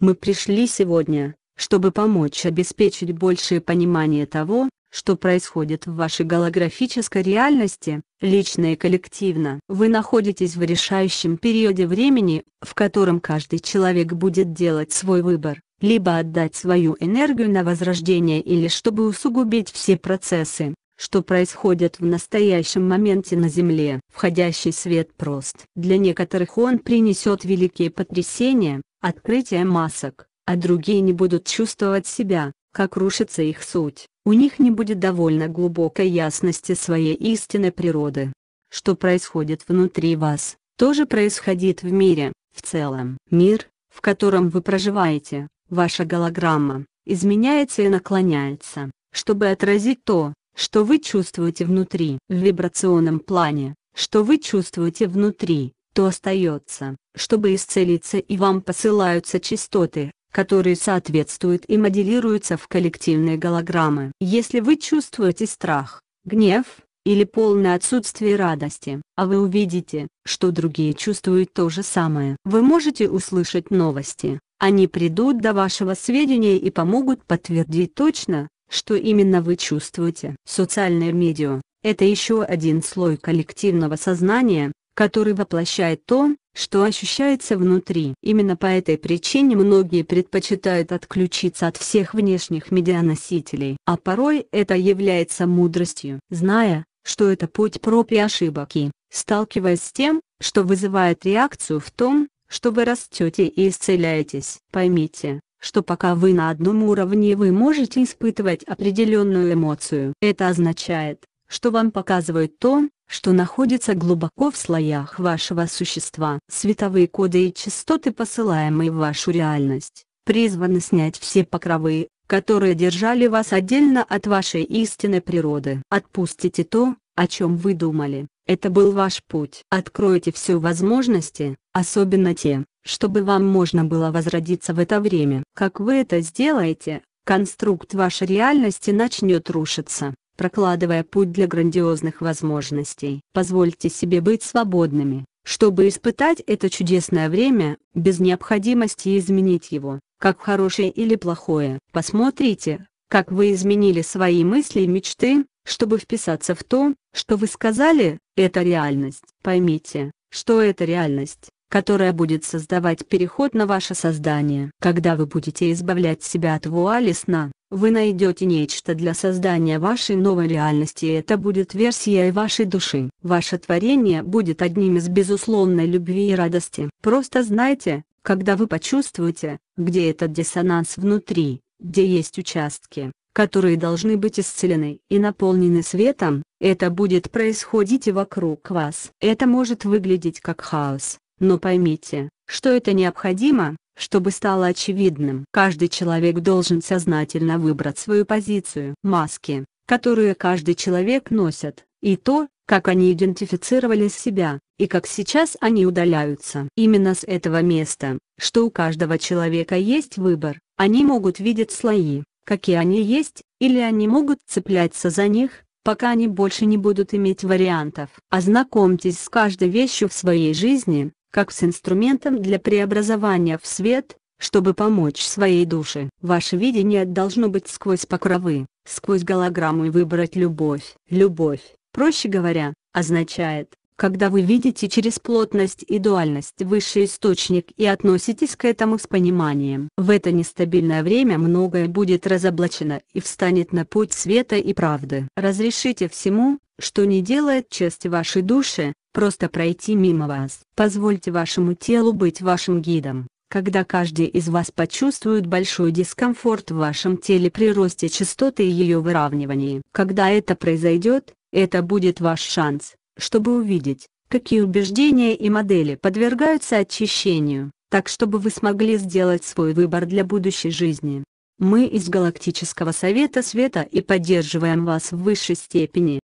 Мы пришли сегодня, чтобы помочь обеспечить большее понимание того, что происходит в вашей голографической реальности, лично и коллективно. Вы находитесь в решающем периоде времени, в котором каждый человек будет делать свой выбор, либо отдать свою энергию на возрождение или чтобы усугубить все процессы, что происходит в настоящем моменте на Земле. Входящий свет прост. Для некоторых он принесет великие потрясения, открытие масок, а другие не будут чувствовать себя, как рушится их суть. У них не будет довольно глубокой ясности своей истинной природы. Что происходит внутри вас, тоже происходит в мире, в целом. Мир, в котором вы проживаете, ваша голограмма, изменяется и наклоняется, чтобы отразить то, что вы чувствуете внутри. В вибрационном плане, что вы чувствуете внутри, то остается. Чтобы исцелиться и вам посылаются частоты, которые соответствуют и моделируются в коллективные голограммы. Если вы чувствуете страх, гнев, или полное отсутствие радости, а вы увидите, что другие чувствуют то же самое. Вы можете услышать новости, они придут до вашего сведения и помогут подтвердить точно, что именно вы чувствуете. Социальные медиа – это еще один слой коллективного сознания, который воплощает то, что ощущается внутри. Именно по этой причине многие предпочитают отключиться от всех внешних медианосителей. А порой это является мудростью. Зная, что это путь проб и ошибок и, сталкиваясь с тем, что вызывает реакцию в том, что вы растете и исцеляетесь. Поймите, что пока вы на одном уровне вы можете испытывать определенную эмоцию. Это означает, что вам показывают то, что находится глубоко в слоях вашего существа. Световые коды и частоты, посылаемые в вашу реальность, призваны снять все покровы, которые держали вас отдельно от вашей истинной природы. Отпустите то, о чем вы думали, это был ваш путь. Откройте все возможности, Особенно те, чтобы вам можно было возродиться в это время. Как вы это сделаете, конструкт вашей реальности начнет рушиться, прокладывая путь для грандиозных возможностей. Позвольте себе быть свободными, чтобы испытать это чудесное время, без необходимости изменить его, как хорошее или плохое. Посмотрите, как вы изменили свои мысли и мечты, чтобы вписаться в то, что вы сказали, это реальность. Поймите, что это реальность которая будет создавать переход на ваше создание. Когда вы будете избавлять себя от вуали сна, вы найдете нечто для создания вашей новой реальности и это будет версия вашей души. Ваше творение будет одним из безусловной любви и радости. Просто знайте, когда вы почувствуете, где этот диссонанс внутри, где есть участки, которые должны быть исцелены и наполнены светом, это будет происходить и вокруг вас. Это может выглядеть как хаос, но поймите, что это необходимо, чтобы стало очевидным. Каждый человек должен сознательно выбрать свою позицию. Маски, которые каждый человек носит, и то, как они идентифицировали себя, и как сейчас они удаляются. Именно с этого места, что у каждого человека есть выбор, они могут видеть слои, какие они есть, или они могут цепляться за них, пока они больше не будут иметь вариантов. Ознакомьтесь с каждой вещью в своей жизни, как с инструментом для преобразования в свет, чтобы помочь своей душе. Ваше видение должно быть сквозь покровы, сквозь голограмму и выбрать любовь. Любовь, проще говоря, означает, когда вы видите через плотность и дуальность высший источник и относитесь к этому с пониманием. В это нестабильное время многое будет разоблачено и встанет на путь света и правды. Разрешите всему, что не делает честь вашей душе, просто пройти мимо вас. Позвольте вашему телу быть вашим гидом. Когда каждый из вас почувствует большой дискомфорт в вашем теле при росте частоты и ее выравнивании. Когда это произойдет, это будет ваш шанс, чтобы увидеть, какие убеждения и модели подвергаются очищению, так чтобы вы смогли сделать свой выбор для будущей жизни. Мы из Галактического Совета Света и поддерживаем вас в высшей степени.